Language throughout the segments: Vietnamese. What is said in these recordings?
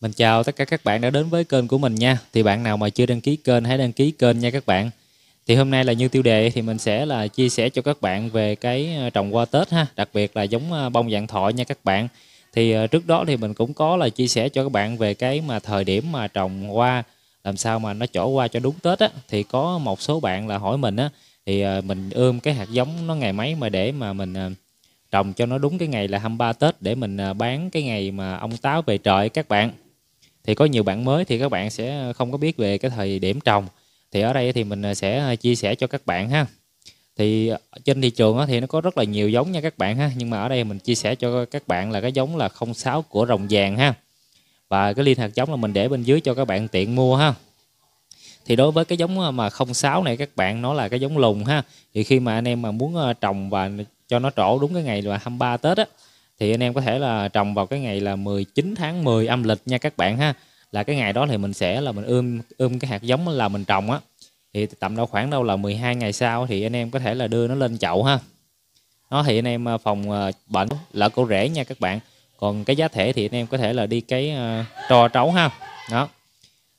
Mình chào tất cả các bạn đã đến với kênh của mình nha. Thì bạn nào mà chưa đăng ký kênh hãy đăng ký kênh nha các bạn. Thì hôm nay là như tiêu đề thì mình sẽ là chia sẻ cho các bạn về cái ờ, trồng hoa Tết ha, đặc biệt là giống ờ, bông dạng thọ nha các bạn. Thì ờ, trước đó thì mình cũng có là chia sẻ cho các bạn về cái mà thời điểm mà trồng hoa làm sao mà nó trổ qua cho đúng Tết á thì có một số bạn là hỏi mình á thì mình ươm cái hạt giống nó ngày mấy mà để mà mình trồng cho nó đúng cái ngày là 23 Tết để mình bán cái ngày mà ông táo về trời các bạn thì có nhiều bạn mới thì các bạn sẽ không có biết về cái thời điểm trồng thì ở đây thì mình à, sẽ à, chia sẻ cho các bạn ha thì à, trên thị trường thì nó có rất là nhiều giống nha các bạn ha nhưng mà ở đây mình chia sẻ cho các bạn là cái giống là 06 của rồng vàng ha và cái liên hạt giống là mình để bên dưới cho các bạn tiện mua ha thì đối với cái giống mà 06 này các bạn nó là cái giống lùn ha thì khi mà anh em mà muốn trồng và cho nó trổ đúng cái ngày là 23 Tết á thì anh em có thể là trồng vào cái ngày là 19 tháng 10 âm lịch nha các bạn ha là cái ngày đó thì mình sẽ là mình ươm ươm cái hạt giống là mình trồng á thì tầm đâu khoảng đâu là 12 ngày sau thì anh em có thể là đưa nó lên chậu ha nó thì anh em à, phòng à, bệnh lỡ cổ rễ nha các bạn còn cái giá thể thì anh em có thể là đi cái uh, à, trò trấu ha đó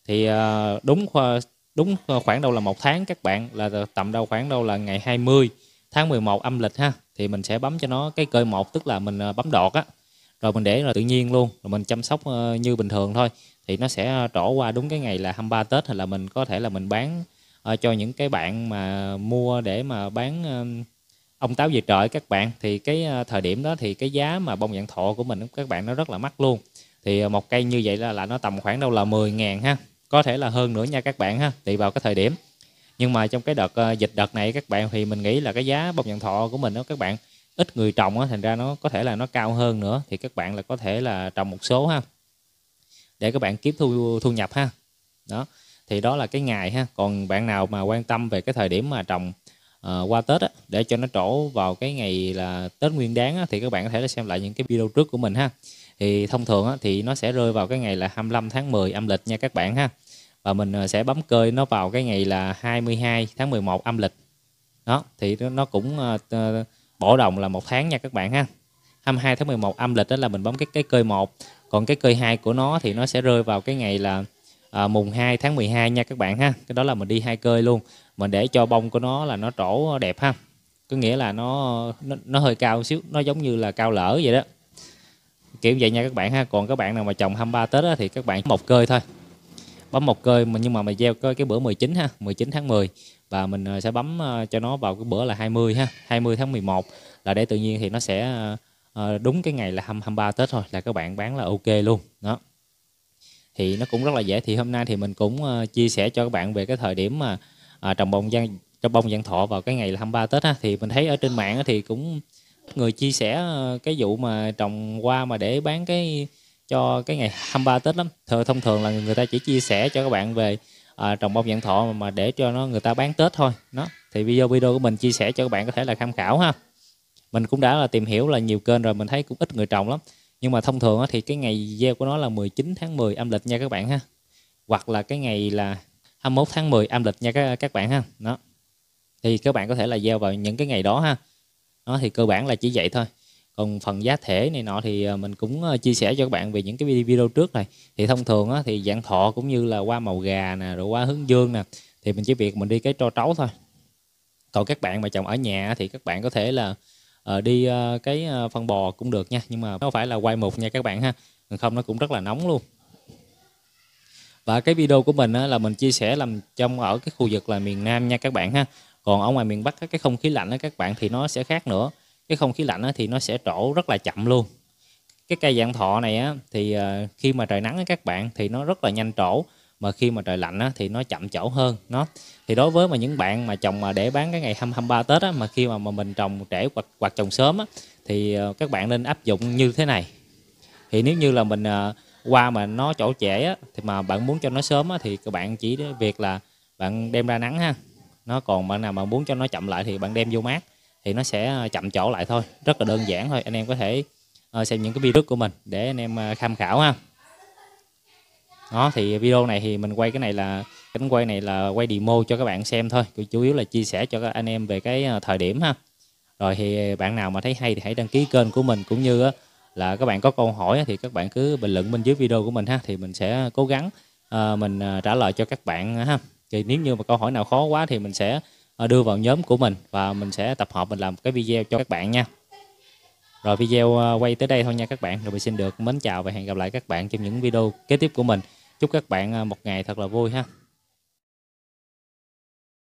thì uh, đúng uh, đúng khoảng đâu là một tháng các bạn là tầm đâu khoảng đâu là ngày 20 tháng 11 âm lịch ha thì mình sẽ bấm cho nó cái cơi một tức là mình ờ, bấm đọt á rồi mình để là tự nhiên luôn rồi mình chăm sóc ờ, như bình thường thôi thì nó sẽ trổ qua đúng cái ngày là 23 Tết hay là mình có thể là mình bán ờ, cho những cái bạn mà mua để mà bán ông táo về trời các bạn thì cái thời điểm đó thì cái giá mà bông dạng thọ của mình các bạn nó rất là mắc luôn thì một cây như vậy là, là nó tầm khoảng đâu là 10 ngàn ha có thể là hơn nữa nha các bạn ha tùy vào cái thời điểm nhưng mà trong cái đợt ờ, dịch đợt này các bạn thì mình nghĩ là cái giá bông nhận thọ của mình đó các bạn ít người trồng á thành ra nó có thể là nó cao hơn nữa thì các bạn là có thể là trồng một số ha để các bạn kiếm thu thu nhập ha đó thì đó là cái ngày ha còn bạn nào mà quan tâm về cái thời điểm mà trồng uh, qua tết á, để cho nó trổ vào cái ngày là tết nguyên đáng á, thì các bạn có thể là xem lại những cái video trước của mình ha thì thông thường á, thì nó sẽ rơi vào cái ngày là 25 tháng 10 âm lịch nha các bạn ha và mình ờ, sẽ bấm cơi nó vào cái ngày là 22 tháng 11 âm lịch đó thì nó cũng ờ, bổ bỏ đồng là một tháng nha các bạn ha 22 tháng 11 âm lịch đó là mình bấm cái cái cơi 1 còn cái cơi 2 của nó thì nó sẽ rơi vào cái ngày là à, mùng 2 tháng 12 nha các bạn ha cái đó là mình đi hai cơi luôn mình để cho bông của nó là nó trổ đẹp ha có nghĩa là nó nó, nó hơi cao xíu nó giống như là cao lỡ vậy đó kiểu vậy nha các bạn ha còn các bạn nào mà trồng 23 Tết đó, thì các bạn một cơi thôi bấm một cây mà nhưng mà mày gieo cái, cái bữa 19 ha 19 tháng 10 và mình ờ, sẽ bấm ờ, cho nó vào cái bữa là 20 ha 20 tháng 11 là để tự nhiên thì nó sẽ ờ, đúng cái ngày là 23 Tết thôi là các bạn bán là ok luôn đó thì nó cũng rất là dễ thì hôm nay thì mình cũng chia sẻ cho các bạn về cái thời điểm mà à, trồng bông gian trồng bông gian thọ vào cái ngày là 23 Tết ha thì mình thấy ở trên mạng thì cũng người chia sẻ cái vụ mà trồng hoa mà để bán cái cho cái ngày 23 Tết lắm. Thường thông thường là người ta chỉ chia sẻ cho các bạn về à, trồng bông dạng thọ mà để cho nó người ta bán Tết thôi. Nó thì video video của mình chia sẻ cho các bạn có thể là tham khảo ha. Mình cũng đã là tìm hiểu là nhiều kênh rồi mình thấy cũng ít người trồng lắm. Nhưng mà thông thường thì cái ngày gieo của nó là 19 tháng 10 âm lịch nha các bạn ha. Hoặc là cái ngày là 21 tháng 10 âm lịch nha các các bạn ha. Đó. Thì các bạn có thể là gieo vào những cái ngày đó ha. Đó thì cơ bản là chỉ vậy thôi còn phần giá thể này nọ thì ờ, mình cũng ờ, chia sẻ cho các bạn về những cái video trước này thì thông thường á, thì dạng thọ cũng như là qua màu gà nè rồi qua hướng dương nè thì mình chỉ việc mình đi cái tro trấu thôi còn các bạn mà chồng ở nhà thì các bạn có thể là ờ, đi cái phân bò cũng được nha nhưng mà nó phải là quay mục nha các bạn ha không nó cũng rất là nóng luôn và cái video của mình á, là mình chia sẻ làm trong ở cái khu vực là miền Nam nha các bạn ha còn ở ngoài miền Bắc cái không khí lạnh đó các bạn thì nó sẽ khác nữa cái không khí lạnh á, thì nó sẽ trổ rất là chậm luôn cái cây dạng thọ này á, thì ờ, khi mà trời nắng á, các bạn thì nó rất là nhanh trổ mà khi mà trời lạnh á, thì nó chậm chỗ hơn nó thì đối với mà những bạn mà trồng mà để bán cái ngày 23 Tết á, mà khi mà, mà mình trồng trẻ hoặc hoặc trồng sớm á, thì ờ, các bạn nên áp dụng như thế này thì nếu như là mình ờ, qua mà nó chỗ trẻ á, thì mà bạn muốn cho nó sớm á, thì các bạn chỉ việc là bạn đem ra nắng ha nó còn bạn nào mà muốn cho nó chậm lại thì bạn đem vô mát thì nó sẽ ờ, chậm chỗ lại thôi rất là đơn giản thôi anh em có thể ờ, xem những cái video của mình để anh em ờ, tham khảo ha đó thì video này thì mình quay cái này là cánh quay này là quay demo cho các bạn xem thôi chủ yếu là chia sẻ cho các anh em về cái thời điểm ha rồi thì bạn nào mà thấy hay thì hãy đăng ký kênh của mình cũng như là các bạn có câu hỏi thì các bạn cứ bình luận bên dưới video của mình ha thì mình sẽ cố gắng mình trả lời cho các bạn ha thì nếu như mà câu hỏi nào khó quá thì mình sẽ Ờ, đưa vào nhóm của mình và mình sẽ tập hợp mình làm cái video cho các bạn nha rồi video ờ, quay tới đây thôi nha các bạn rồi mình xin được mến chào và hẹn gặp lại các bạn trong những video kế tiếp của mình chúc các bạn ờ, một ngày thật là vui ha